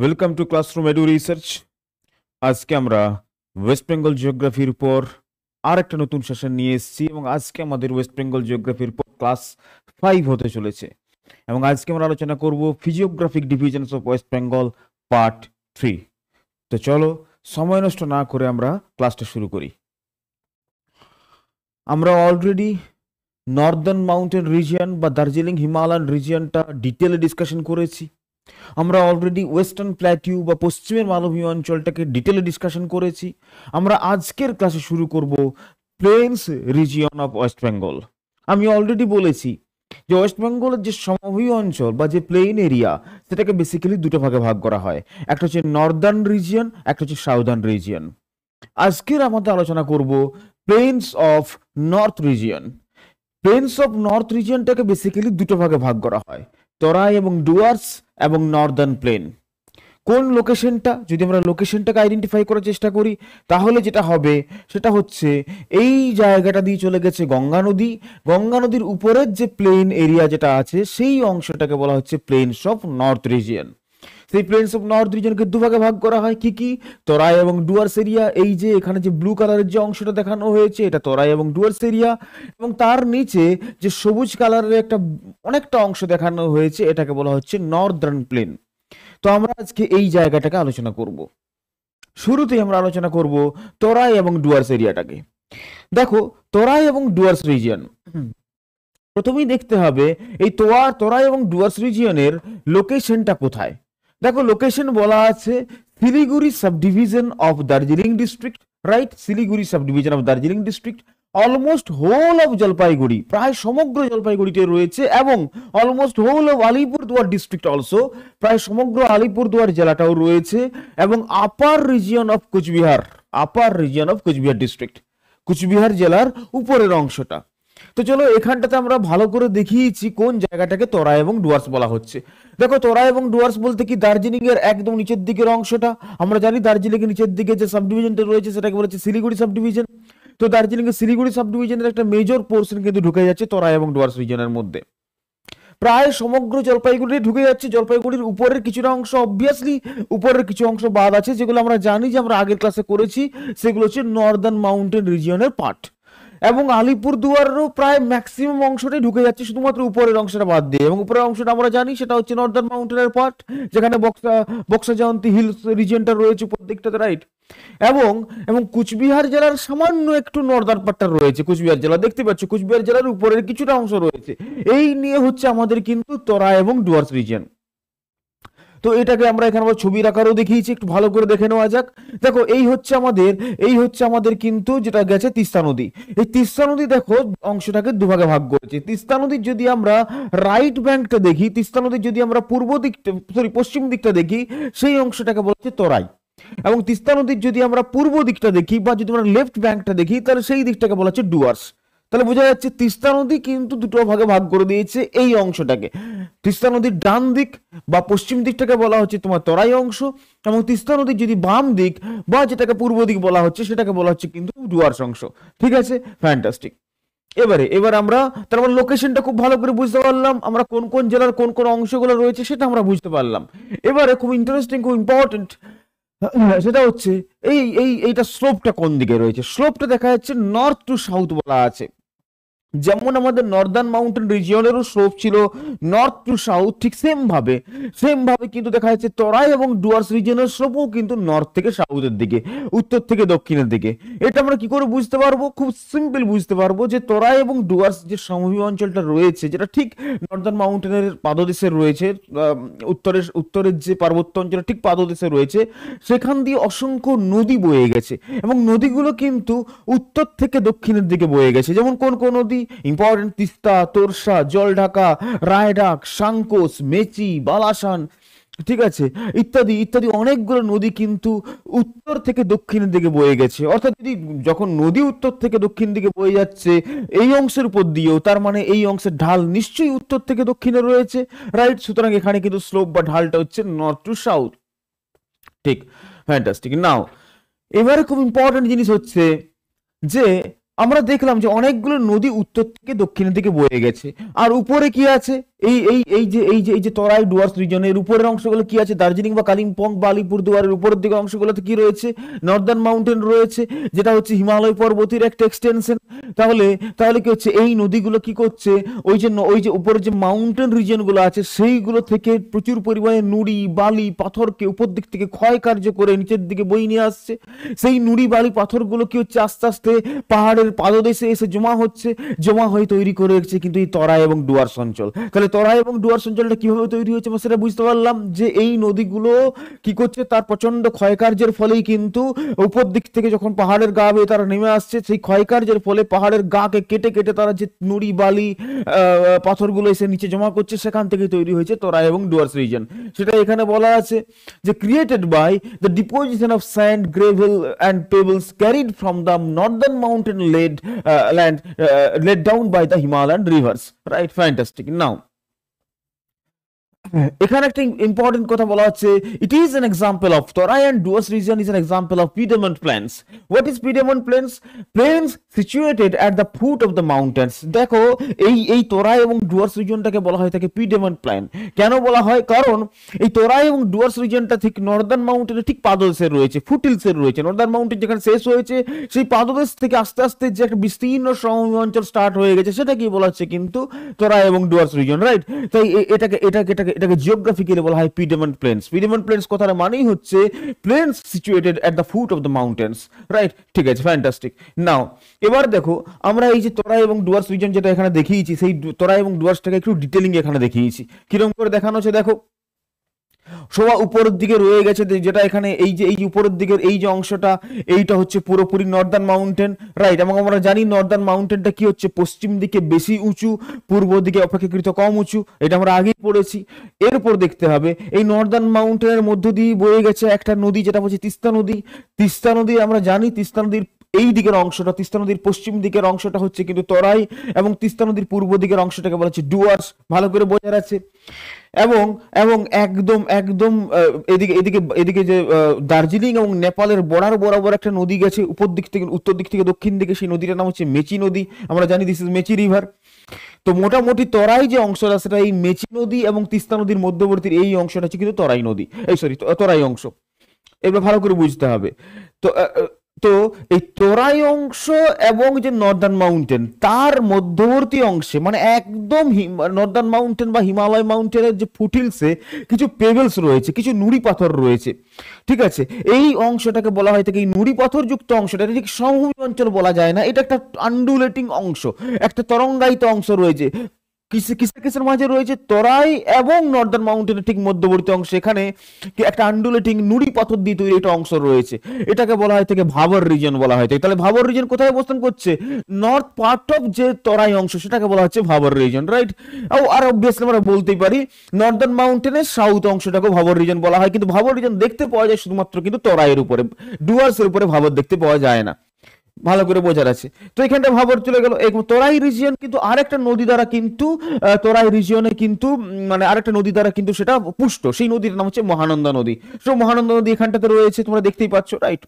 Welcome to classroom edu research আজকে আমরা West Bengal জিওগ্রাফির উপর আর একটা নতুন সেশন নিয়ে এসেছি এবং আজকে আমাদের ওয়েস্ট বেঙ্গল জিওগ্রাফির উপর ক্লাস ফাইভ হতে চলেছে এবং আজকে আমরা আলোচনা করব physiographic divisions of West Bengal part three তো চলো সময় নষ্ট না করে আমরা ক্লাসটা শুরু করি আমরা অলরেডি নর্দার্ন মাউন্টেন রিজিয়ন বা দার্জিলিং হিমালয়ান রিজিয়নটা ডিটেলে ডিসকাশন করেছি আমরা অলরেডি ওয়েস্টার্ন প্ল্যাটিউ বা পশ্চিমের মালভূমি অঞ্চলটাকে ডিটেলে ডিসকাশন করেছি আমরা আজকের ক্লাসে শুরু করব plains region of West Bengal আমি অলরেডি বলেছি যে ওয়েস্ট বেঙ্গলের যে সমভূমি অঞ্চল বা যে প্লেন এরিয়া সেটাকে বেসিক্যালি দুটো ভাগে ভাগ করা হয় একটা হচ্ছে নর্দার্ন রিজিয়ন একটা হচ্ছে সাউদার্ন রিজিয়ন আজকের আমাদের আলোচনা করব plains of north region plains of north রিজিয়নটাকে বেসিক্যালি দুটো ভাগে ভাগ করা হয় তরাই এবং ডুয়ার্স এবং নর্দার্ন প্লেন কোন লোকেশনটা যদি আমরা লোকেশনটাকে আইডেন্টিফাই করার চেষ্টা করি তাহলে যেটা হবে সেটা হচ্ছে এই জায়গাটা দিয়ে চলে গেছে গঙ্গা নদী গঙ্গা নদীর উপরের যে প্লেন এরিয়া যেটা আছে সেই অংশটাকে বলা হচ্ছে প্লেনস অফ নর্থ রিজিয়ান সেই প্লেন্স অফ নর্থ রিজনকে দুভাগে ভাগ করা হয় কি কি তরাই এবং ডুয়ার্স এরিয়া এই যে এখানে যে ব্লু কালারের যে অংশটা দেখানো হয়েছে এটা তরাই এবং ডুয়ার্স এরিয়া এবং তার নিচে যে সবুজ কালারের একটা অনেকটা অংশ দেখানো হয়েছে এটাকে বলা হচ্ছে নর্দার্ন প্লেন তো আমরা আজকে এই জায়গাটাকে আলোচনা করব শুরুতেই আমরা আলোচনা করব তরাই এবং ডুয়ার্স এরিয়াটাকে দেখো তরাই এবং ডুয়ার্স রিজিয়ন প্রথমেই দেখতে হবে এই তোয়ার তরাই এবং ডুয়ার্স রিজিয়নের লোকেশনটা কোথায় দেখো লোকেশন বলা আছে Siliguri sub division of Darjeeling district right Siliguri sub division of Darjeeling district almost whole of Jalpaiguri প্রায় সমগ্র জলপাইগুড়িতে রয়েছে এবং almost whole of Alipurduar district also প্রায় সমগ্র আলিপুরদুয়ার জেলাটাও রয়েছে এবং upper region of Coochbehar upper region of Coochbehar district Coochbehar জেলার উপরের অংশটা তো চলো এখানটাতে আমরা ভালো করে দেখিয়েছি কোন জায়গাটাকে তরা এবং ডুয়ার্স বলা হচ্ছে দেখো তরা এবং ডুয়ার্স বলতে কি দার্জিলিং এর একদম নিচের দিকের অংশটা আমরা জানি দার্জিলিং এর নিচের দিকে যে সাবডিভিশনটা রয়েছে সেটাকে বলেছে শিলিগুড়ি সাবডিভিশন তো দার্জিলিং এর শিলিগুড়ি সাবডিভিশনের একটা মেজর পোর্শন কিন্তু ঢুকে যাচ্ছে তরা এবং ডুয়ার্স রিজনের মধ্যে প্রায় সমগ্র জলপাইগুড়ি ঢুকে যাচ্ছে জলপাইগুড়ির উপরের কিছুটা অংশ অবভিয়াসলি উপরের কিছু অংশ বাদ আছে যেগুলো আমরা জানি যে আমরা আগের ক্লাসে করেছি সেগুলো হচ্ছে নর্দার্ন মাউন্টেন রিজিয়নের পার্ট এবং আলিপুরদুয়ারও প্রায় ম্যাক্সিমাম অংশটাই ঢুকে যাচ্ছে শুধুমাত্র উপরের অংশটা বাদ দিয়ে এবং উপরের অংশটা আমরা জানি সেটা হচ্ছে নর্দার্ন মাউন্টেনের পার্ট যেখানে বক্সা বক্সা জয়ন্তী হিলস রিজনটা রয়েছে প্রত্যেকটাতে রাইট এবং এবং কুচবিহার জেলার সামান্য একটু নর্দার পার্টটা রয়েছে কুচবিহার জেলা দেখতে পাচ্ছ কুচবিহার জেলার উপরের কিছুটা অংশ রয়েছে এই নিয়ে হচ্ছে আমাদের কিন্তু তরা এবং ডুয়ার্স রিজন তো এটাকে আমরা এখানে আবার ছবির রাখারও দেখিয়েছি একটু ভালো করে দেখে নেওয়া যাক দেখো এই হচ্ছে আমাদের এই হচ্ছে আমাদের কিন্তু যেটা গেছে তিস্তা নদী এই তিস্তা নদী দেখো অংশটাকে দুভাগে ভাগ করেছে তিস্তা নদীর যদি আমরা রাইট ব্যাংকটা দেখি তিস্তা নদীর যদি আমরা পূর্ব দিকটা সরি পশ্চিম দিকটা দেখি সেই অংশটাকে বলছে তরাই এবং তিস্তা নদীর যদি আমরা পূর্ব দিকটা দেখি বা যদি আমরা লেফট ব্যাংকটা দেখি তাহলে সেই দিকটাকে বলা হচ্ছে ডুয়ার্স তাহলে বোঝা যাচ্ছে তিস্তা নদী কিন্তু দুটো ভাগে ভাগ করে দিয়েছে এই অংশটাকে তিস্তা নদীর ডান দিক বা পশ্চিম দিকটাকে বলা হচ্ছে তোমার তরাই অংশ এবং তিস্তা নদীর যদি বাম দিক বা যেটাকে পূর্ব দিক বলা হচ্ছে সেটাকে বলা হচ্ছে কিন্তু ডুয়ার্স অংশ ঠিক আছে ফ্যান্টাস্টিক এবারে এবার আমরা তার মানে লোকেশনটা খুব ভালো করে বুঝতে পারলাম আমরা কোন কোন জেলার কোন কোন অংশগুলো রয়েছে সেটা আমরা বুঝতে পারলাম এবারে খুব ইন্টারেস্টিং খুব ইম্পর্টেন্ট সেটা হচ্ছে এই এই এইটা স্লোপটা কোন দিকে রয়েছে স্লোপটা দেখা যাচ্ছে নর্থ টু সাউথ বলা আছে যেমন আমাদের নর্দার্ন মাউন্টেন রিজিয়নেরও স্লোপ ছিল নর্থ টু সাউথ ঠিক সেম ভাবে সেম ভাবে কিন্তু দেখা যাচ্ছে তরাই এবং ডুয়ার্স রিজিয়নের স্লোপও কিন্তু নর্থ থেকে সাউথের দিকে উত্তর থেকে দক্ষিণের দিকে এটা আমরা কি করে বুঝতে পারবো খুব সিম্পল বুঝতে পারবো যে তরাই এবং ডুয়ার্স যে সমভূমি অঞ্চলটা রয়েছে যেটা ঠিক নর্দার্ন মাউন্টেনের পাদদেশে রয়েছে উত্তরের উত্তরের যে পার্বত্য অঞ্চলের ঠিক পাদদেশে রয়েছে সেখান দিয়ে অসংখ্য নদী বয়ে গেছে এবং নদীগুলো কিন্তু উত্তর থেকে দক্ষিণের দিকে বয়ে গেছে যেমন কোন কোন নদী খুবই ইম্পর্টেন্ট তিস্তা তোরসা জল ঢাকা রায়ডাক সাংকোস মেচি বালাসান ঠিক আছে ইত্যাদি ইত্যাদি অনেকগুলো নদী কিন্তু উত্তর থেকে দক্ষিণের দিকে বয়ে গেছে অর্থাৎ যদি যখন নদী উত্তর থেকে দক্ষিণ দিকে বয়ে যাচ্ছে এই অংশের উপর দিয়েও তার মানে এই অংশের ঢাল নিশ্চয়ই উত্তর থেকে দক্ষিণে রয়েছে রাইট সুতরাং এখানে কিন্তু স্লোপ বা ঢালটা হচ্ছে নর্থ টু সাউথ ঠিক ফ্যান্টাস্টিক নাও এবারে খুব ইম্পর্টেন্ট জিনিস হচ্ছে যে আমরা দেখলাম যে অনেকগুলো নদী উত্তর থেকে দক্ষিণের দিকে বয়ে গেছে আর উপরে কি আছে এই এই এই যে এই যে এই যে তরাই ডুয়ার্স রিজনের উপরের অংশগুলো কি আছে দার্জিলিং বা কালিম্পং বা দুয়ারের উপরের দিকে অংশগুলোতে কি রয়েছে নর্দার্ন মাউন্টেন রয়েছে যেটা হচ্ছে হিমালয় পর্বতের একটা এক্সটেনশন তাহলে তাহলে কি হচ্ছে এই নদীগুলো কি করছে ওই যে ওই যে উপরের যে মাউন্টেন রিজনগুলো আছে সেইগুলো থেকে প্রচুর পরিমাণে নুড়ি বালি পাথরকে উপর দিক থেকে ক্ষয় কার্য করে নিচের দিকে বই নিয়ে আসছে সেই নুড়ি বালি পাথরগুলো কি হচ্ছে আস্তে আস্তে পাহাড়ের পাদদেশে এসে জমা হচ্ছে জমা হয়ে তৈরি করে রেখেছে কিন্তু এই তরাই এবং ডুয়ার্স অঞ্চল তাহলে তরাই এবং ডুয়ার্স অঞ্চলটা কিভাবে তৈরি হয়েছে সেটা বুঝতে পারলাম যে এই নদীগুলো কি করছে তার প্রচন্ড ক্ষয়কার্যের ফলেই কিন্তু উপর দিক থেকে যখন পাহাড়ের গা বেয়ে তারা নেমে আসছে সেই ক্ষয়কার্যের ফলে পাহাড়ের গাকে কেটে কেটে তারা যে নুড়ি বালি পাথরগুলো এসে নিচে জমা করছে সেখান থেকে তৈরি হয়েছে তরাই এবং ডুয়ার্স রিজন সেটা এখানে বলা আছে যে created by the deposition of sand gravel and pebbles carried from the northern mountain led land led down by the Himalayan rivers right fantastic now এখানে একটা ইম্পর্টেন্ট কথা বলা হচ্ছে it is an example of Torai and Duas region is an example of pediment plains. What is pediment plains Plains situated at the foot of the দেখো এই এই তরাই এবং ডুয়ার্স রিজিয়নটাকে বলা হয় থাকে পিডেমেন্ট প্ল্যান কেন বলা হয় কারণ এই তোরাই এবং ডুয়ার্স রিজিয়নটা ঠিক নর্দার্ন মাউন্টেনের ঠিক পাদদেশের রয়েছে ফুটিলসের রয়েছে নর্দার্ন মাউন্টেন যেখানে শেষ হয়েছে সেই পাদদেশ থেকে আস্তে আস্তে যে একটা বিস্তীর্ণ সমভূমি অঞ্চল স্টার্ট হয়ে গেছে সেটা কি বলা হচ্ছে কিন্তু তরাই এবং ডুয়ার্স রিজিয়ন রাইট তাই এটাকে এটাকে এটাকে এটাকে জিওগ্রাফিক্যালি বলা হয় পিডেমন প্লেন্স পিডেমন প্লেন্স কথার মানেই হচ্ছে plains situated at the foot of the mountains right ঠিক আছে ফ্যান্টাস্টিক নাও এবার দেখো আমরা এই যে তরাই এবং ডুয়ার্স রিজন যেটা এখানে দেখিয়েছি সেই তরাই এবং ডুয়ার্সটাকে একটু ডিটেলিং এখানে দেখিয়েছি কিরকম করে দেখানো হচ্ছে দেখো সবা উপরের দিকে রয়ে গেছে যেটা এখানে এই যে এই উপরের দিকের এই যে অংশটা এইটা হচ্ছে পুরোপুরি নর্দার্ন মাউন্টেন রাইট এবং আমরা জানি নর্দার্ন মাউন্টেনটা কি হচ্ছে পশ্চিম দিকে বেশি উঁচু পূর্ব দিকে অপেক্ষাকৃত কম উঁচু এটা আমরা আগেই পড়েছি এরপর দেখতে হবে এই নর্দার্ন মাউন্টেনের মধ্য দিয়ে বয়ে গেছে একটা নদী যেটা হচ্ছে তিস্তা নদী তিস্তা নদী আমরা জানি তিস্তা নদীর এই দিকের অংশটা তিস্তা নদীর পশ্চিম দিকের অংশটা হচ্ছে কিন্তু তরাই এবং তিস্তা নদীর পূর্ব দিকের অংশটাকে বলা হচ্ছে ডুয়ার্স ভালো করে বোঝা যাচ্ছে এবং এবং একদম একদম এদিকে এদিকে এদিকে যে দার্জিলিং এবং নেপালের বড়ার বরাবর একটা নদী গেছে উপর দিক থেকে উত্তর দিক থেকে দক্ষিণ দিকে সেই নদীটার নাম হচ্ছে মেচি নদী আমরা জানি দিস ইজ মেচি রিভার তো মোটামুটি তরাই যে অংশটা সেটা এই মেচি নদী এবং তিস্তা নদীর মধ্যবর্তীর এই অংশটা হচ্ছে কিন্তু তরাই নদী এই সরি তরাই অংশ এগুলো ভালো করে বুঝতে হবে তো তো এই তোরাই অংশ এবং যে নর্দার্ন মাউন্টেন তার মধ্যবর্তী অংশে মানে একদম নর্দার্ন মাউন্টেন বা হিমালয় মাউন্টেনের যে ফুটিলসে কিছু পেবেলস রয়েছে কিছু নুড়ি পাথর রয়েছে ঠিক আছে এই অংশটাকে বলা হয় থেকে এই নুড়ি পাথর যুক্ত অংশটা এটা ঠিক সমভূমি অঞ্চল বলা যায় না এটা একটা আন্ডুলেটিং অংশ একটা তরঙ্গায়িত অংশ রয়েছে কিসের মাঝে রয়েছে তরাই এবং নর্দার্ন মাউন্টেনের ঠিক মধ্যবর্তী অংশ এখানে একটা আন্ডুলেটিং নুড়ি পাথর দিয়ে তৈরি একটা অংশ রয়েছে এটাকে বলা হয় থেকে ভাবর রিজন বলা হয় তাহলে ভাবর রিজন কোথায় অবস্থান করছে নর্থ পার্ট অফ যে তরাই অংশ সেটাকে বলা হচ্ছে ভাবর রিজন রাইট আর অবভিয়াসলি আমরা বলতেই পারি নর্দার্ন মাউন্টেনের সাউথ অংশটাকে ভাবর রিজন বলা হয় কিন্তু ভাবর রিজন দেখতে পাওয়া যায় শুধুমাত্র কিন্তু তরাইয়ের উপরে ডুয়ার্সের উপরে ভাবর দেখতে পাওয়া যায় না ভালো করে বোঝার আছে তো এখানটা ভাবর চলে গেল তোরাই রিজিয়ন কিন্তু আরেকটা নদী দ্বারা কিন্তু তোরাই রিজিয়নে কিন্তু মানে আরেকটা নদী দ্বারা কিন্তু সেটা পুষ্ট সেই নদীর নাম হচ্ছে মহানন্দা নদী সো মহানন্দা নদী এখানটাতে রয়েছে তোমরা দেখতেই পাচ্ছ রাইট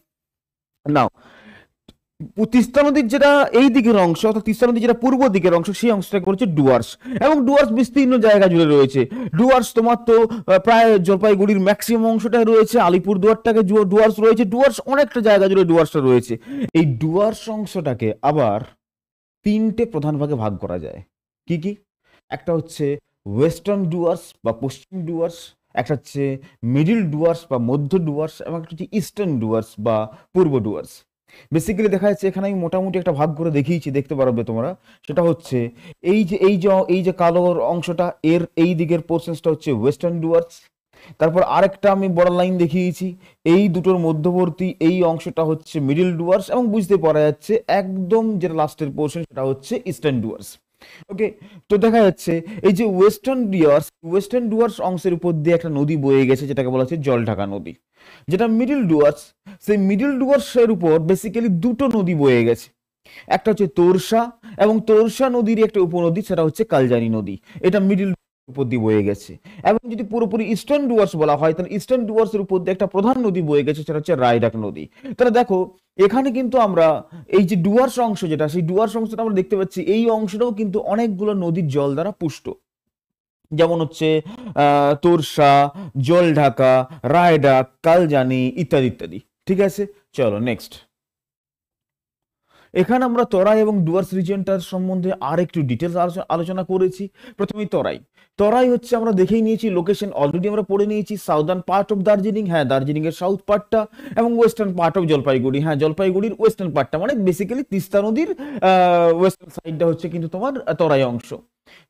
নাও তিস্তা নদীর যেটা এই দিকের অংশ অর্থাৎ তিস্তা নদীর যেটা পূর্ব দিকের অংশ সেই অংশটাকে বলছে ডুয়ার্স এবং ডুয়ার্স বিস্তীর্ণ জায়গা জুড়ে রয়েছে ডুয়ার্স তোমার তো প্রায় জলপাইগুড়ির ম্যাক্সিমাম অংশটাই রয়েছে আলিপুর দুয়ারটাকে ডুয়ার্স রয়েছে ডুয়ার্স অনেকটা জায়গা জুড়ে ডুয়ার্সটা রয়েছে এই ডুয়ার্স অংশটাকে আবার তিনটে প্রধান ভাগে ভাগ করা যায় কি কি একটা হচ্ছে ওয়েস্টার্ন ডুয়ার্স বা পশ্চিম ডুয়ার্স একটা হচ্ছে মিডিল ডুয়ার্স বা মধ্য ডুয়ার্স এবং একটা হচ্ছে ইস্টার্ন ডুয়ার্স বা পূর্ব ডুয়ার্স বেসিক্যালি দেখা যাচ্ছে এখানে আমি মোটামুটি একটা ভাগ করে দেখিয়েছি দেখতে পারবে তোমরা সেটা হচ্ছে এই যে এই যে এই যে কালোর অংশটা এর এই দিকের পোর্শনসটা হচ্ছে ওয়েস্টার্ন ডুয়ার্স তারপর আরেকটা আমি বড় লাইন দেখিয়েছি এই দুটোর মধ্যবর্তী এই অংশটা হচ্ছে মিডিল ডুয়ার্স এবং বুঝতে পারা যাচ্ছে একদম যেটা লাস্টের পোর্শন সেটা হচ্ছে ইস্টার্ন ডুয়ার্স ওকে তো দেখা যাচ্ছে এই যে ওয়েস্টার্ন ডুয়ার্স ওয়েস্টার্ন ডুয়ার্স অংশের উপর দিয়ে একটা নদী বয়ে গেছে যেটাকে বলা হচ্ছে জলঢাকা নদী যেটা মিডিল ডুয়ার্স সেই মিডিল ডুয়ার্সের উপর বেসিক্যালি দুটো নদী বয়ে গেছে একটা হচ্ছে তোরসা এবং তোরসা নদীর একটা উপনদী সেটা হচ্ছে কালজানি নদী এটা মিডিল উপর দিয়ে বয়ে গেছে এবং যদি পুরোপুরি ইস্টার্ন ডুয়ার্স বলা হয় তাহলে ইস্টার্ন ডুয়ার্সের উপর দিয়ে একটা প্রধান নদী বয়ে গেছে সেটা হচ্ছে রায়ডাক নদী তাহলে দেখো এখানে কিন্তু আমরা এই যে ডুয়ার্স অংশ যেটা সেই ডুয়ার্স অংশটা আমরা দেখতে পাচ্ছি এই অংশটাও কিন্তু অনেকগুলো নদীর জল দ্বারা পুষ্ট যেমন হচ্ছে তোরসা জল ঢাকা রায়ডাক কালজানি ইত্যাদি ইত্যাদি ঠিক আছে চলো নেক্সট এখানে আমরা তরাই এবং ডুয়ার্স রিজিয়নটার সম্বন্ধে আর একটু ডিটেলস আলোচনা করেছি প্রথমেই তরাই তরাই হচ্ছে আমরা দেখেই নিয়েছি লোকেশন অলরেডি আমরা পড়ে নিয়েছি সাউদার্ন পার্ট অফ দার্জিলিং হ্যাঁ দার্জিলিং এর সাউথ পার্টটা এবং ওয়েস্টার্ন পার্ট অফ জলপাইগুড়ি হ্যাঁ জলপাইগুড়ির ওয়েস্টার্ন পার্টটা মানে বেসিক্যালি তিস্তা নদীর ওয়েস্টার্ন সাইডটা হচ্ছে কিন্তু তোমার তরাই অংশ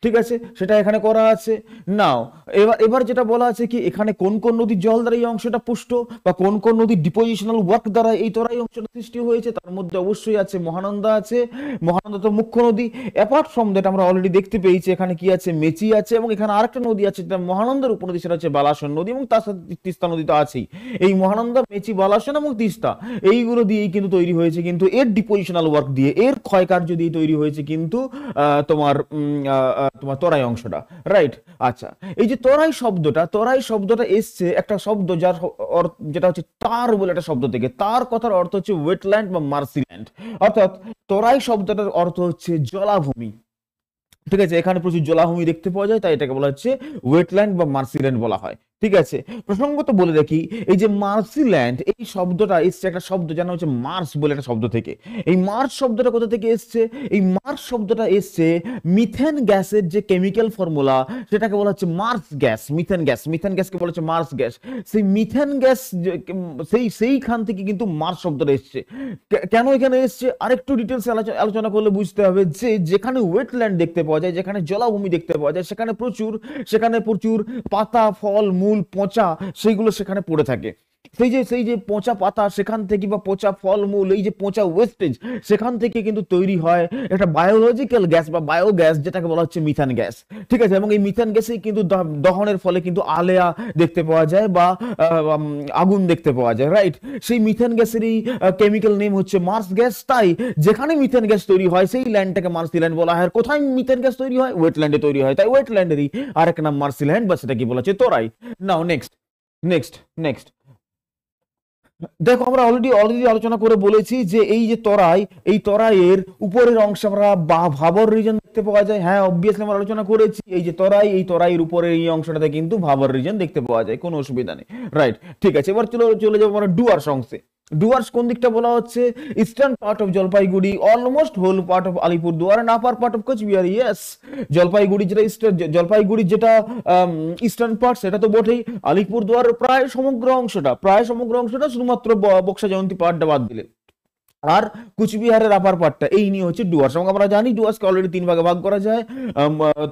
ঠিক আছে সেটা এখানে করা আছে নাও এবার এবার যেটা বলা আছে কি এখানে কোন কোন নদীর জল দ্বারা এই অংশটা পুষ্ট বা কোন কোন নদীর ডিপোজিশনাল ওয়ার্ক দ্বারা এই তরাই অংশটা সৃষ্টি হয়েছে তার মধ্যে অবশ্যই আছে মহানন্দা আছে মহানন্দা তো মুখ্য নদী অ্যাপার্ট ফ্রম দ্যাট আমরা অলরেডি দেখতে পেয়েছি এখানে কি আছে মেচি আছে এবং এখানে আরেকটা নদী আছে যেটা মহানন্দার উপনদী সেটা হচ্ছে বালাসন নদী এবং তার সাথে তিস্তা নদী তো আছেই এই মহানন্দা মেচি বালাসন এবং তিস্তা এইগুলো দিয়েই কিন্তু তৈরি হয়েছে কিন্তু এর ডিপোজিশনাল ওয়ার্ক দিয়ে এর ক্ষয়কার্য দিয়ে তৈরি হয়েছে কিন্তু তোমার তোমার তরাই অংশটা রাইট আচ্ছা এই যে তরাই শব্দটা তরাই শব্দটা এসছে একটা শব্দ যার যেটা হচ্ছে তার বলে একটা শব্দ থেকে তার কথার অর্থ হচ্ছে ওয়েটল্যান্ড বা মার্সিল্যান্ড অর্থাৎ তরাই শব্দটার অর্থ হচ্ছে জলাভূমি ঠিক আছে এখানে প্রচুর জলাভূমি দেখতে পাওয়া যায় তাই এটাকে বলা হচ্ছে ওয়েটল্যান্ড বা মার্সিল্যান্ড বলা হয় ঠিক আছে প্রসঙ্গত বলে দেখি এই যে মার্সিল্যান্ড এই শব্দটা এসছে একটা শব্দ জানা হচ্ছে মার্স বলে একটা শব্দ থেকে এই মার্স শব্দটা কোথা থেকে এসছে এই মার্স শব্দটা এসছে মিথেন গ্যাসের যে কেমিক্যাল ফর্মুলা সেটাকে বলা হচ্ছে marsh gas methane gas methane গ্যাসকে বলা হচ্ছে মার্স গ্যাস সেই মিথেন গ্যাস সেই সেইখান থেকে কিন্তু মার্স শব্দটা এসছে কেন এখানে এসছে আরেকটু ডিটেলস আলোচনা করলে বুঝতে হবে যে যেখানে ওয়েটল্যান্ড দেখতে পাওয়া যায় যেখানে জলাভূমি দেখতে পাওয়া যায় সেখানে প্রচুর সেখানে প্রচুর পাতা ফল মূল ফুল পচা সেইগুলো সেখানে পড়ে থাকে সেই যে সেই যে পচা পাতা সেখান থেকে বা পচা ফলমূল এই যে পচা ওয়েস্টেজ সেখান থেকে কিন্তু তৈরি হয় একটা বায়োলজিক্যাল গ্যাস বা বায়োগ্যাস যেটাকে বলা হচ্ছে মিথান গ্যাস ঠিক আছে এবং এই মিথান গ্যাসেই কিন্তু দহনের ফলে কিন্তু আলেয়া দেখতে পাওয়া যায় বা আগুন দেখতে পাওয়া যায় রাইট সেই মিথান গ্যাসেরই কেমিক্যাল নেম হচ্ছে মার্স গ্যাস তাই যেখানে মিথেন গ্যাস তৈরি হয় সেই ল্যান্ডটাকে মার্সিল্যান্ড বলা হয় কোথায় মিথেন গ্যাস তৈরি হয় ওয়েটল্যান্ডে তৈরি হয় তাই ওয়েটল্যান্ডেরই আর এক নাম মার্সিল্যান্ড বা সেটা কি বলা হচ্ছে তোরাই নাও নেক্সট নেক্সট নেক্সট দেখো আমরা অলরেডি অলরেডি আলোচনা করে বলেছি যে এই যে তরাই এই তরাইয়ের উপরের অংশ আমরা ভাবর রিজন দেখতে পাওয়া যায় হ্যাঁ অবভিয়াসলি আমরা আলোচনা করেছি এই যে তরাই এই তরাইয়ের উপরের এই অংশটাতে কিন্তু ভাবর রিজন দেখতে পাওয়া যায় কোনো অসুবিধা নেই রাইট ঠিক আছে এবার চলে চলে যাবো আমরা ডুয়ার্স অংশে ডুয়ার্স কোন দিকটা বলা হচ্ছে eastern part of Jalpaiguri almost whole part of Alipurduar and upper part of Coochbehar yes Jalpaiguri যেটা জলপাইগুড়ি যেটা ইস্টার্ন um, পার্ট সেটা তো বটেই দুয়ার প্রায় সমগ্র অংশটা প্রায় সমগ্র অংশটা শুধুমাত্র বক্সা জয়ন্তী পার্টটা বাদ দিলে আর কুচবিহারের আপার পার্টটা এই নিয়ে হচ্ছে ডুয়ার্স এবং আমরা জানি ডুয়ার্সকে অলরেডি তিন ভাগে ভাগ করা যায়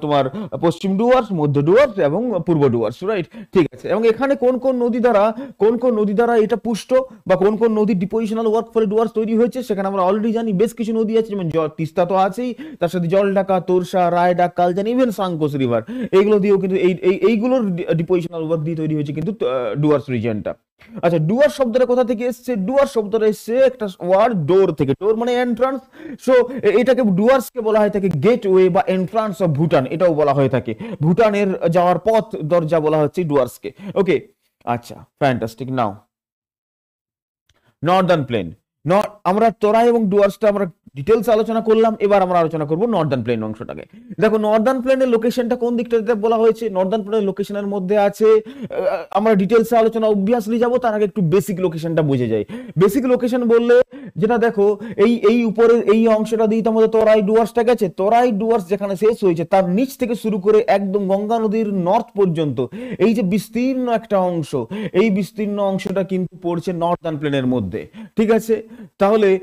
তোমার পশ্চিম ডুয়ার্স মধ্য ডুয়ার্স এবং পূর্ব ডুয়ার্স রাইট ঠিক আছে এবং এখানে কোন কোন নদী দ্বারা কোন কোন নদী দ্বারা এটা পুষ্ট বা কোন কোন নদী ডিপোজিশনাল ওয়ার্ক ফলে ডুয়ার্স তৈরি হয়েছে সেখানে আমরা অলরেডি জানি বেশ কিছু নদী আছে যেমন তিস্তা তো আছেই তার সাথে জলডাকা তোরসা রায়ডা কালজান ইভেন সাংকোস রিভার এইগুলো দিয়েও কিন্তু এই এইগুলোর ডিপোজিশনাল ওয়ার্ক দিয়ে তৈরি হয়েছে কিন্তু ডুয়ার্স রিজিয়নটা আচ্ছা ডুয়ার শব্দটা কোথা থেকে এসছে ডুয়ার শব্দটা এসছে একটা ওয়ার্ড ডোর থেকে ডোর মানে এন্ট্রান্স সো এটাকে ডুয়ার্সকে বলা হয় থাকে গেটওয়ে বা এন্ট্রান্স অফ ভুটান এটাও বলা হয়ে থাকে ভুটানের যাওয়ার পথ দরজা বলা হচ্ছে ডুয়ার্সকে ওকে আচ্ছা fantastic now northern plain north আমরা তোরা এবং ডুয়ার্সটা আমরা ডিটেলস আলোচনা করলাম এবার আমরা আলোচনা করব নর্দার্ন প্লেন অংশটাকে দেখো নর্দার্ন প্লেনের লোকেশনটা কোন দিকটাতে বলা হয়েছে নর্দার্ন প্লেনের লোকেশনের মধ্যে আছে আমরা ডিটেলসে আলোচনা অভ্যাসলি যাব তার আগে একটু বেসিক লোকেশনটা বুঝে যাই বেসিক লোকেশন বললে যেটা দেখো এই এই উপরের এই অংশটা দিয়ে তো আমাদের তোরাই ডুয়ার্সটা গেছে তোরাই ডুয়ার্স যেখানে শেষ হয়েছে তার নিচ থেকে শুরু করে একদম গঙ্গা নদীর নর্থ পর্যন্ত এই যে বিস্তীর্ণ একটা অংশ এই বিস্তীর্ণ অংশটা কিন্তু পড়ছে নর্দার্ন প্লেনের মধ্যে ঠিক আছে তাহলে তাহলে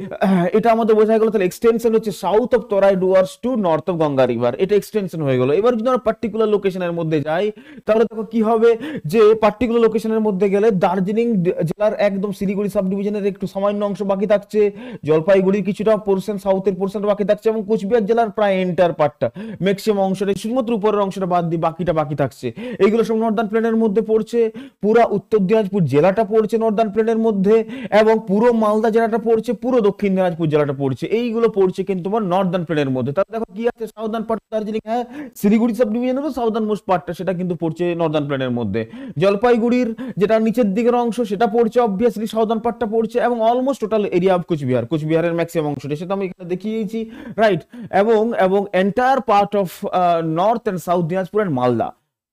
এটা আমাদের বোঝা গেল তাহলে এক্সটেনশন হচ্ছে south of Terai Dooars to north of Ganga river এটা এক্সটেনশন হয়ে গেল এবার যদি আমরা পার্টিকুলার লোকেশনের মধ্যে যাই তাহলে দেখো কি হবে যে পার্টিকুলার লোকেশনের মধ্যে গেলে দার্জিলিং জেলার একদম শিলিগুড়ি সাব ডিভিশনের একটু সামান্য অংশ বাকি থাকছে জলপাইগুড়ির কিছুটা পোর্শন সাউথের পোর্শন বাকি থাকছে এবং কোচবিহার জেলার প্রায় এন্টার পার্টটা ম্যাক্সিমাম অংশটা শুধুমাত্র উপরের অংশটা বাদ দিয়ে বাকিটা বাকি থাকছে এইগুলো সব নর্দার্ন প্লেনের মধ্যে পড়ছে পুরা উত্তর দিনাজপুর জেলাটা পড়ছে নর্দার্ন প্লেনের মধ্যে এবং পুরো মালদা জেলাটা পড়ছে পুরো দক্ষিণ দিনাজপুর জেলাটা পড়ছে এইগুলো পড়ছে কিন্তু তোমার নর্দার্ন প্লেনের মধ্যে তাহলে দেখো কি আছে সাউদার্ন পার্ট দার্জিলিং হ্যাঁ শিলিগুড়ি সাব হলো সাউদার্ন মোস্ট পার্টটা সেটা কিন্তু পড়ছে নর্দার্ন প্লেনের মধ্যে জলপাইগুড়ির যেটা নিচের দিকের অংশ সেটা পড়ছে অবভিয়াসলি সাউদার্ন পার্টটা পড়ছে এবং almost total area of Coochbehar কোচবিহারের ম্যাক্সিমাম অংশটা সেটা আমি এখানে দেখিয়েছি রাইট এবং এবং entire part of north and south Dinajpur and Malda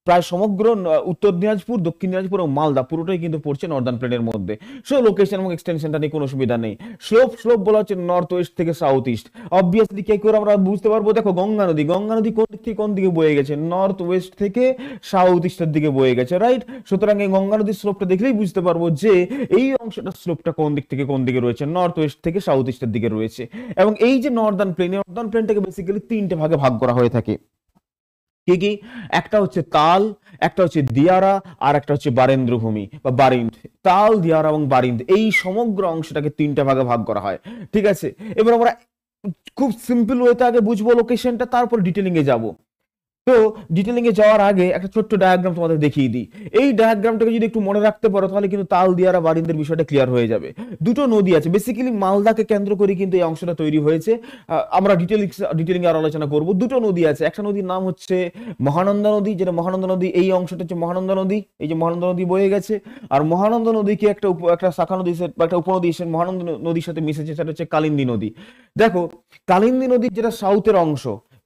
প্রায় সমগ্র উত্তর দিনাজপুর দক্ষিণ দিনাজপুর এবং মালদা পুরোটাই কিন্তু পড়ছে নর্দার্ন প্লেনের মধ্যে সো লোকেশন এবং এক্সটেনশনটা নিয়ে কোনো সুবিধা নেই স্লোপ স্লোপ বলা হচ্ছে নর্থ ওয়েস্ট থেকে সাউথ ইস্ট অবভিয়াসলি কে করে আমরা বুঝতে পারবো দেখো গঙ্গা নদী গঙ্গা নদী কোন দিক থেকে কোন দিকে বয়ে গেছে নর্থ ওয়েস্ট থেকে সাউথ ইস্টের দিকে বয়ে গেছে রাইট সুতরাং এই গঙ্গা নদীর স্লোপটা দেখলেই বুঝতে পারবো যে এই অংশটা স্লোপটা কোন দিক থেকে কোন দিকে রয়েছে নর্থ ওয়েস্ট থেকে সাউথ ইস্টের দিকে রয়েছে এবং এই যে নর্দার্ন প্লেন নর্দার্ন প্লেনটাকে বেসিক্যালি তিনটে ভাগে ভাগ করা হয়ে থাকে কি কি একটা হচ্ছে তাল একটা হচ্ছে দিয়ারা আর একটা হচ্ছে বারেন্দ্র ভূমি বা বারিন্দ তাল দিয়ারা এবং বারিন্দ এই সমগ্র অংশটাকে তিনটা ভাগে ভাগ করা হয় ঠিক আছে এবার আমরা খুব সিম্পল ওয়েতে আগে বুঝবো লোকেশনটা তারপর ডিটেলিংয়ে যাব তো ডিটেলিং এ যাওয়ার আগে একটা ছোট্ট ডায়াগ্রাম তোমাদের দেখিয়ে দিই এই ডায়াগ্রামটাকে যদি একটু মনে রাখতে পারো তাহলে কিন্তু তাল তালদিয়ারা বারিন্দের বিষয়টা ক্লিয়ার হয়ে যাবে দুটো নদী আছে বেসিক্যালি মালদাকে কেন্দ্র করে কিন্তু এই অংশটা তৈরি হয়েছে আমরা ডিটেলিংস ডিটেলিং আর আলোচনা করব দুটো নদী আছে একটা নদীর নাম হচ্ছে মহানন্দা নদী যেটা মহানন্দা নদী এই অংশটা হচ্ছে মহানন্দা নদী এই যে মহানন্দা নদী বয়ে গেছে আর মহানন্দা নদীকে একটা একটা শাখা নদী বা একটা উপনদী এসে মহানন্দা নদীর সাথে মিশেছে সেটা হচ্ছে কালিন্দী নদী দেখো কালিন্দী নদী যেটা সাউথের অংশ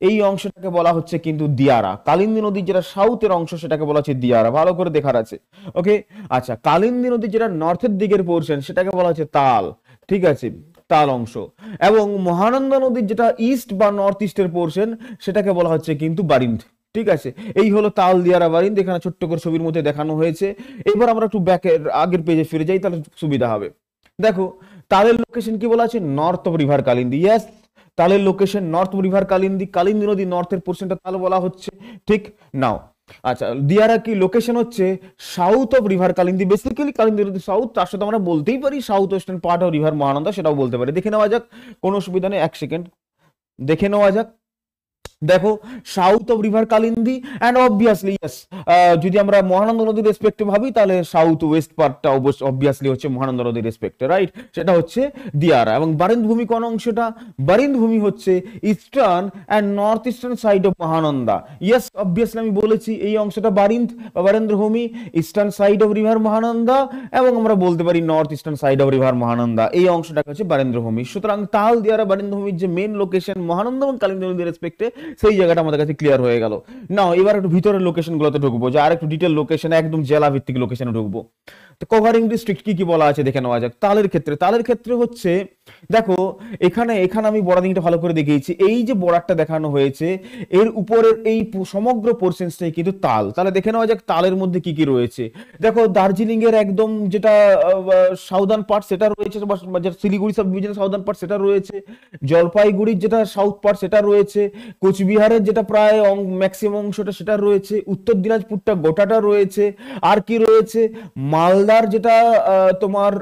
এই অংশটাকে বলা হচ্ছে কিন্তু দিয়ারা কালিন্দী নদীর যেটা সাউথের অংশ সেটাকে বলা হচ্ছে দিয়ারা ভালো করে দেখার আছে ওকে আচ্ছা কালিন্দী নদীর যেটা নর্থের দিকের পোর্শন সেটাকে বলা হচ্ছে তাল ঠিক আছে তাল অংশ এবং মহানন্দা নদীর যেটা ইস্ট বা নর্থ ইস্টের পোর্শন সেটাকে বলা হচ্ছে কিন্তু বারিন্দ ঠিক আছে এই হলো তাল দিয়ারা বারিন্দ এখানে ছোট্ট করে ছবির মধ্যে দেখানো হয়েছে এবার আমরা একটু ব্যাকের আগের পেজে ফিরে যাই তাহলে সুবিধা হবে দেখো তালের লোকেশন কি বলা আছে নর্থ অফ রিভার কালিন্দী ইয়াস তালের location north river Kalindi Kalindi নদী নর্থের পোর্শনটা তাল বলা হচ্ছে ঠিক নাও আচ্ছা দিয়ারা কি লোকেশন হচ্ছে south of river Kalindi basically Kalindi নদী সাউথ তার সাথে আমরা বলতেই পারি south western part of river Mahananda সেটাও বলতে পারি দেখে নেওয়া যাক কোনো অসুবিধা নেই এক সেকেন্ড দেখে নেওয়া যাক দেখো south of river Kalindi and obviously yes যদি আমরা মহানন্দ নদীর রেসপেক্টে ভাবি তাহলে সাউথ ওয়েস্ট পার্টটা অবশ্য অবভিয়াসলি হচ্ছে মহানন্দ নদীর রেসপেক্টে রাইট সেটা হচ্ছে দিয়ারা এবং বারিন্দ ভূমি কোন অংশটা বারিন্দ ভূমি হচ্ছে eastern and north eastern side of Mahananda yes obviously আমি বলেছি এই অংশটা বারিন্দ বা বারেন্দ্র ভূমি eastern side of river Mahananda এবং আমরা বলতে পারি north eastern side of river Mahananda এই অংশটা হচ্ছে বারেন্দ্র ভূমি সুতরাং তাল দিয়ারা বারেন্দ্র ভূমির যে মেন লোকেশন মহানন্দা এবং কালিন্দ নদীর রেসপেক্টে সেই জায়গাটা আমাদের কাছে ক্লিয়ার হয়ে গেল না এবার একটু ভিতরের লোকেশনগুলোতে ঢুকবো যে আর একটু ডিটেল লোকেশন একদম জেলা ভিত্তিক লোকেশনে ঢুকবো কভারিং ডিস্ট্রিক্ট কি কি বলা আছে দেখে নেওয়া যাক তালের ক্ষেত্রে তালের ক্ষেত্রে হচ্ছে দেখো এখানে এখানে আমি বর্ডারিংটা ভালো করে দেখিয়েছি এই যে বর্ডারটা দেখানো হয়েছে এর উপরের এই সমগ্র পোর্শনসটাই কিন্তু তাল তাহলে দেখে নেওয়া যাক তালের মধ্যে কি কি রয়েছে দেখো দার্জিলিং এর একদম যেটা সাউদার্ন পার্ট সেটা রয়েছে বা শিলিগুড়ি সাব ডিভিশনের সাউদার্ন পার্ট সেটা রয়েছে জলপাইগুড়ির যেটা সাউথ পার্ট সেটা রয়েছে কোচবিহারের যেটা প্রায় অং ম্যাক্সিমাম অংশটা সেটা রয়েছে উত্তর দিনাজপুরটা গোটাটা রয়েছে আর কি রয়েছে মাল মালদার যেটা তোমার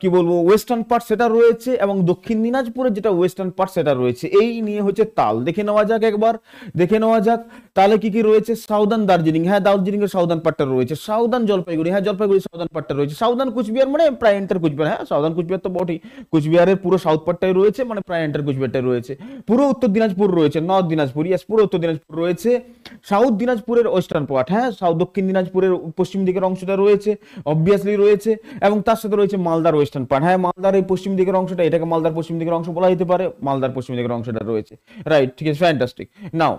কি বলবো ওয়েস্টার্ন পার্ট সেটা রয়েছে এবং দক্ষিণ দিনাজপুরের যেটা ওয়েস্টার্ন পার্ট সেটা রয়েছে এই নিয়ে হচ্ছে তাল দেখে নেওয়া যাক একবার দেখে নেওয়া যাক তাহলে কি কি রয়েছে সাউদার্ন দার্জিলিং হ্যাঁ দার্জিলিং এর সাউদার্ন পার্টটা রয়েছে সাউদার্ন জলপাইগুড়ি হ্যাঁ জলপাইগুড়ি সাউদার্ন পার্টটা রয়েছে সাউদার্ন কুচবিহার মানে প্রায় এন্টার কুচবিহার হ্যাঁ সাউদার্ন কুচবিহার তো বটেই কুচবিহারের পুরো সাউথ পার্টটাই রয়েছে মানে প্রায় এন্টার কুচবিহারটাই রয়েছে পুরো উত্তর দিনাজপুর রয়েছে নর্থ দিনাজপুর ইয়াস পুরো উত্তর দিনাজপুর রয়েছে সাউথ দিনাজপুরের ওয়েস্টার্ন পার্ট হ্যাঁ সাউথ দক্ষিণ দিনাজপুরের পশ্চিম দিকের অংশটা রয়েছে অবভিয়াসলি রয়েছে এবং তার সাথে রয়েছে মালদার ওয়েস্টার্ন পার্ট হ্যাঁ মালদার এই পশ্চিম দিকের অংশটা এটাকে মালদার পশ্চিম দিকের অংশ বলা যেতে পারে মালদার পশ্চিম দিকের অংশটা রয়েছে রাইট ঠিক আছে ফ্যান্টাস্টিক নাও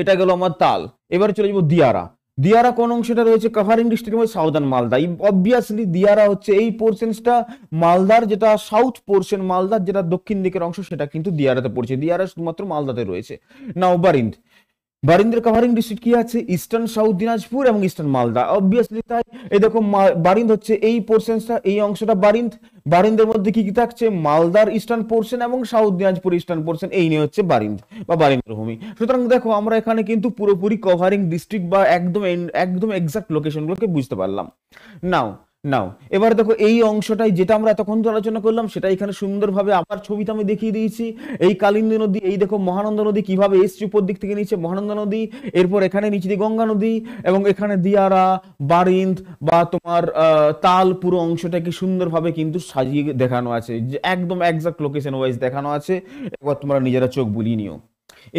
এটা গেল আমার তাল এবার চলে যাবো দিয়ারা দিয়ারা কোন অংশটা রয়েছে কাভারিং ডিস্ট্রিক্ট মধ্যে সাউদার্ন মালদা অবভিয়াসলি দিয়ারা হচ্ছে এই পোর্শনটা মালদার যেটা সাউথ পোর্শন মালদার যেটা দক্ষিণ দিকের অংশ সেটা কিন্তু দিয়ারাতে পড়ছে দিয়ারা শুধুমাত্র মালদাতে রয়েছে নাও বারিন্দ বারিন্দ্রের কাভারিং ডিস্ট্রিক্ট কি আছে ইস্টার্ন সাউথ দিনাজপুর এবং ইস্টার্ন মালদা অবভিয়াসলি তাই এই দেখো বারিন্দ হচ্ছে এই পোর্শনটা এই অংশটা বারিন্দ বারিন্দের মধ্যে কি কি থাকছে মালদার ইস্টার্ন পোর্শন এবং সাউথ দিনাজপুর ইস্টার্ন পোর্শন এই নিয়ে হচ্ছে বারিন্দ বা বারিন্দ্র ভূমি সুতরাং দেখো আমরা এখানে কিন্তু পুরোপুরি কভারিং ডিস্ট্রিক্ট বা একদম একদম এক্সাক্ট লোকেশনগুলোকে বুঝতে পারলাম নাও নাও এবার দেখো এই অংশটাই যেটা আমরা এতক্ষণ ধরে আলোচনা করলাম সেটা এখানে সুন্দরভাবে আবার ছবিতে আমি দেখিয়ে দিয়েছি এই কালিন্দী নদী এই দেখো মহানন্দ নদী কিভাবে এসছে উপর দিক থেকে নিচে মহানন্দ নদী এরপর এখানে নিচে দিয়ে গঙ্গা নদী এবং এখানে দিয়ারা বারিন্দ বা তোমার তাল পুরো অংশটাকে সুন্দরভাবে কিন্তু সাজিয়ে দেখানো আছে একদম একজাক্ট লোকেশন ওয়াইজ দেখানো আছে এবার তোমরা নিজেরা চোখ বুলিয়ে নিও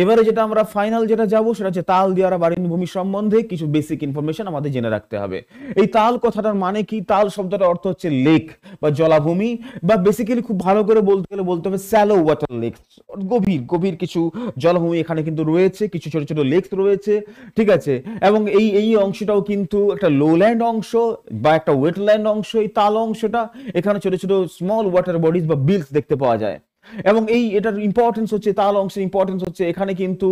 এবারে যেটা আমরা ফাইনাল যেটা যাব সেটা হচ্ছে তাল দিয়ারা বাড়ির ভূমি সম্বন্ধে কিছু বেসিক ইনফরমেশন আমাদের জেনে রাখতে হবে এই তাল কথাটার মানে কি তাল শব্দটার অর্থ হচ্ছে লেক বা জলাভূমি বা বেসিক্যালি খুব ভালো করে বলতে গেলে বলতে হবে স্যালো ওয়াটার লেক গভীর গভীর কিছু জলাভূমি এখানে কিন্তু রয়েছে কিছু ছোট ছোট লেক রয়েছে ঠিক আছে এবং এই এই অংশটাও কিন্তু একটা লোল্যান্ড অংশ বা একটা ওয়েটল্যান্ড অংশ এই তাল অংশটা এখানে ছোট ছোট স্মল ওয়াটার বডিজ বা বিলস দেখতে পাওয়া যায় এবং এই এটার ইম্পর্টেন্স হচ্ছে তাল অংশের ইম্পর্টেন্স হচ্ছে এখানে কিন্তু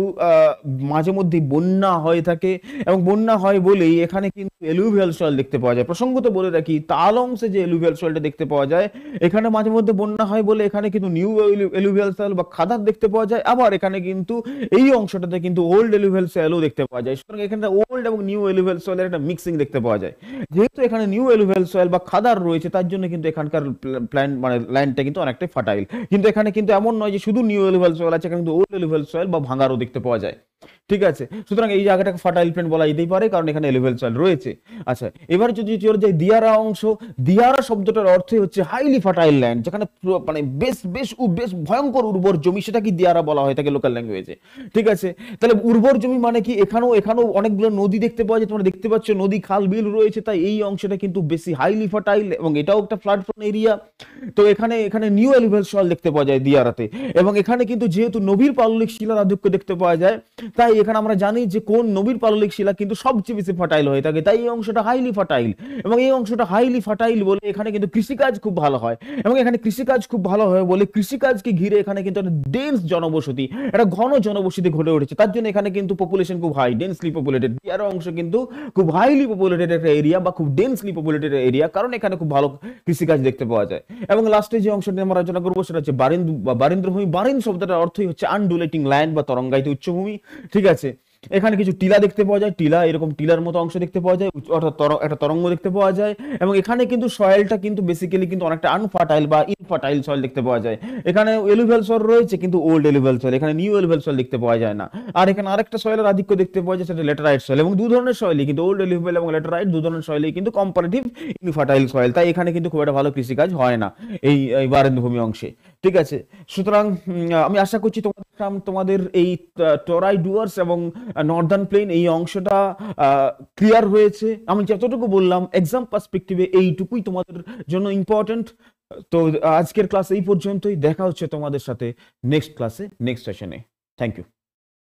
মাঝে মধ্যে বন্যা হয়ে থাকে এবং বন্যা হয় বলেই এখানে কিন্তু এলুভিয়াল সয়েল দেখতে পাওয়া যায় প্রসঙ্গত বলে রাখি তাল অংশে যে এলুভিয়াল সয়েলটা দেখতে পাওয়া যায় এখানে মাঝে মধ্যে বন্যা হয় বলে এখানে কিন্তু নিউ এলুভিয়াল সয়েল বা খাদার দেখতে পাওয়া যায় আবার এখানে কিন্তু এই অংশটাতে কিন্তু ওল্ড এলুভিয়াল সয়েলও দেখতে পাওয়া যায় সুতরাং এখানে ওল্ড এবং নিউ এলুভিয়াল সয়েলের একটা মিক্সিং দেখতে পাওয়া যায় যেহেতু এখানে নিউ এলুভিয়াল সয়েল বা খাদার রয়েছে তার জন্য কিন্তু এখানকার প্ল্যান মানে ল্যান্ডটা কিন্তু অনেকটাই ফাটাইল কিন্তু এখানে এখানে কিন্তু এমন নয় যে শুধু নিউ এলিভেল সয়েল আছে এখানে কিন্তু ওল্ড এলিভেল সয়েল বা ভাঙারও দেখতে পাওয়া যায় ঠিক আছে সুতরাং এই জায়গাটাকে ফার্টাইল প্লেন বলা যেতেই পারে কারণ এখানে এলোভেল সয়েল রয়েছে আচ্ছা এবার যদি চলে যায় দিয়ারা অংশ দিয়ারা শব্দটার অর্থই হচ্ছে হাইলি ফার্টাইল ল্যান্ড যেখানে মানে বেশ বেশ ও বেশ ভয়ঙ্কর উর্বর জমি সেটা কি দিয়ারা বলা হয় থাকে লোকাল ল্যাঙ্গুয়েজে ঠিক আছে তাহলে উর্বর জমি মানে কি এখানেও এখানেও অনেকগুলো নদী দেখতে পাওয়া যায় তোমরা দেখতে পাচ্ছ নদী খাল বিল রয়েছে তাই এই অংশটা কিন্তু বেশি হাইলি ফার্টাইল এবং এটাও একটা ফ্লাড প্রোন এরিয়া তো এখানে এখানে নিউ এলোভেল সয়েল দেখতে পাওয়া যায় দিয়ারাতে এবং এখানে কিন্তু যেহেতু নবীর পাললিক শিলার আধিক্য দেখতে পাওয়া যায় তাই এখানে আমরা জানি যে কোন নবীর পাললিক শিলা কিন্তু সবচেয়ে বেশি ফার্টাইল হয়ে থাকে তাই এই অংশটা হাইলি ফার্টাইল এবং এই অংশটা হাইলি ফার্টাইল বলে এখানে কিন্তু কৃষিকাজ খুব ভালো হয় এবং এখানে কৃষিকাজ খুব ভালো হয় বলে কৃষিকাজকে ঘিরে এখানে কিন্তু একটা ডেন্স জনবসতি একটা ঘন জনবসতি ঘটে উঠেছে তার জন্য এখানে কিন্তু পপুলেশন খুব হাই ডেন্সলি পপুলেটেড ইয়ার অংশ কিন্তু খুব হাইলি পপুলেটেড একটা এরিয়া বা খুব ডেন্সলি পপুলেটেড এরিয়া কারণ এখানে খুব ভালো কৃষিকাজ দেখতে পাওয়া যায় এবং লাস্টে যে অংশটি আমরা আলোচনা করবো সেটা হচ্ছে বারিন্দ্র বারিন্দ্রভূমি বারিন্দ শব্দটার অর্থই হচ্ছে আনডুলেটিং ল্যান্ড বা তরঙ্গায়িত উচ্চভূমি ঠিক আছে এখানে কিছু টিলা দেখতে পাওয়া যায় টিলা এরকম টিলার মতো অংশ দেখতে পাওয়া যায় অর্থাৎ একটা তরঙ্গ দেখতে পাওয়া যায় এবং এখানে কিন্তু সয়েলটা কিন্তু বেসিক্যালি কিন্তু অনেকটা আনফার্টাইল বা ইনফার্টাইল সয়েল দেখতে পাওয়া যায় এখানে এলুভেল সয়েল রয়েছে কিন্তু ওল্ড এলুভেল সয়েল এখানে নিউ এলুভেল সয়েল দেখতে পাওয়া যায় না আর এখানে আরেকটা সয়েলের আধিক্য দেখতে পাওয়া যায় সেটা লেটারাইট সয়েল এবং দু ধরনের সয়েলই কিন্তু ওল্ড এলুভেল এবং লেটারাইট দু ধরনের সয়েলই কিন্তু কম্পারেটিভ ইনফার্টাইল সয়েল তাই এখানে কিন্তু খুব একটা ভালো কৃষিকাজ হয় না এই বারেন্দ্রভূমি অংশে ঠিক আছে সুতরাং আমি আশা করছি তোমাদের তোমাদের এই টরাই ডুয়ার্স এবং নর্দার্ন প্লেন এই অংশটা ক্লিয়ার হয়েছে আমি যতটুকু বললাম এক্সাম পার্সপেক্টিভে এইটুকুই তোমাদের জন্য ইম্পর্টেন্ট তো আজকের ক্লাস এই পর্যন্তই দেখা হচ্ছে তোমাদের সাথে নেক্সট ক্লাসে নেক্সট সেশনে থ্যাংক ইউ